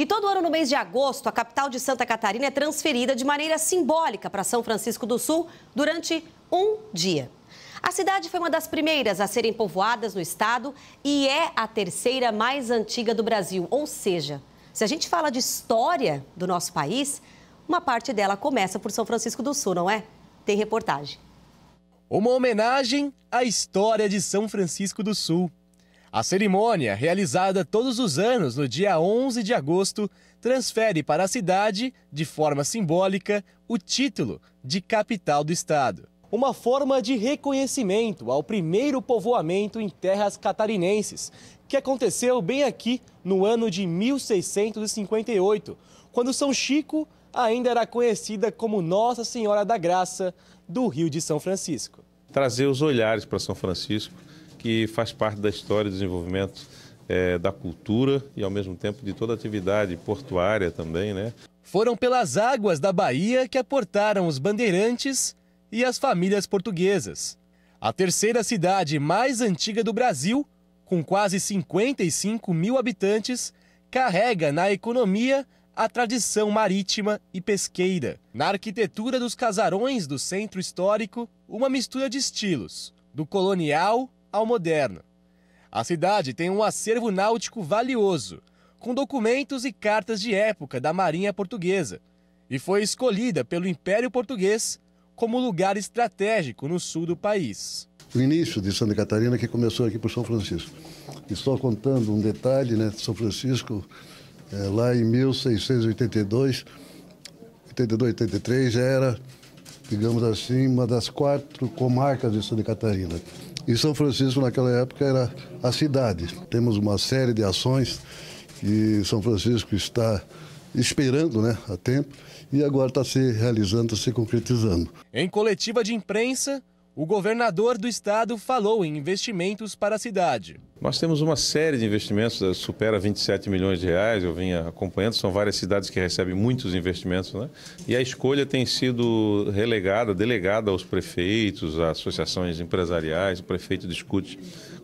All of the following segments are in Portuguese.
E todo ano, no mês de agosto, a capital de Santa Catarina é transferida de maneira simbólica para São Francisco do Sul durante um dia. A cidade foi uma das primeiras a serem povoadas no estado e é a terceira mais antiga do Brasil. Ou seja, se a gente fala de história do nosso país, uma parte dela começa por São Francisco do Sul, não é? Tem reportagem. Uma homenagem à história de São Francisco do Sul. A cerimônia, realizada todos os anos no dia 11 de agosto, transfere para a cidade, de forma simbólica, o título de capital do estado. Uma forma de reconhecimento ao primeiro povoamento em terras catarinenses, que aconteceu bem aqui no ano de 1658, quando São Chico ainda era conhecida como Nossa Senhora da Graça do Rio de São Francisco. Trazer os olhares para São Francisco que faz parte da história e desenvolvimento é, da cultura e, ao mesmo tempo, de toda a atividade portuária também, né? Foram pelas águas da Bahia que aportaram os bandeirantes e as famílias portuguesas. A terceira cidade mais antiga do Brasil, com quase 55 mil habitantes, carrega na economia a tradição marítima e pesqueira. Na arquitetura dos casarões do centro histórico, uma mistura de estilos, do colonial ao moderno. A cidade tem um acervo náutico valioso, com documentos e cartas de época da Marinha Portuguesa, e foi escolhida pelo Império Português como lugar estratégico no sul do país. O início de Santa Catarina que começou aqui por São Francisco. Estou contando um detalhe, né, São Francisco, é, lá em 1682, 82, 83, já era, digamos assim, uma das quatro comarcas de Santa Catarina. E São Francisco, naquela época, era a cidade. Temos uma série de ações que São Francisco está esperando né, a tempo e agora está se realizando, está se concretizando. Em coletiva de imprensa, o governador do estado falou em investimentos para a cidade. Nós temos uma série de investimentos, eh, supera 27 milhões de reais, eu vim acompanhando, são várias cidades que recebem muitos investimentos, né? E a escolha tem sido relegada, delegada aos prefeitos, às associações empresariais, o prefeito discute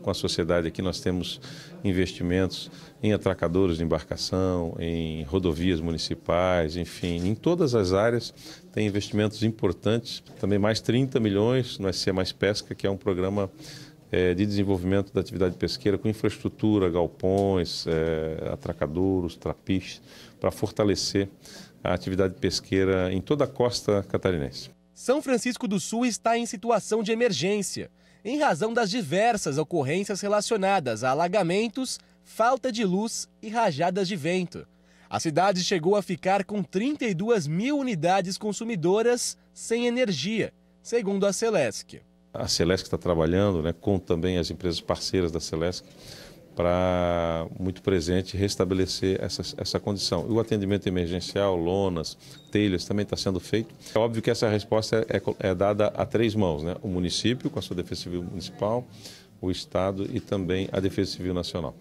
com a sociedade aqui, nós temos investimentos em atracadores de embarcação, em rodovias municipais, enfim, em todas as áreas tem investimentos importantes. Também mais 30 milhões no SC Mais Pesca, que é um programa é, de desenvolvimento da atividade pesqueira com infraestrutura, galpões, é, atracadouros, trapiches, para fortalecer a atividade pesqueira em toda a costa catarinense. São Francisco do Sul está em situação de emergência em razão das diversas ocorrências relacionadas a alagamentos, falta de luz e rajadas de vento. A cidade chegou a ficar com 32 mil unidades consumidoras sem energia, segundo a Celesc. A Celesc está trabalhando, né, com também as empresas parceiras da Celesc, para, muito presente, restabelecer essa, essa condição. O atendimento emergencial, lonas, telhas, também está sendo feito. É óbvio que essa resposta é, é dada a três mãos, né? o município, com a sua Defesa Civil Municipal, o Estado e também a Defesa Civil Nacional.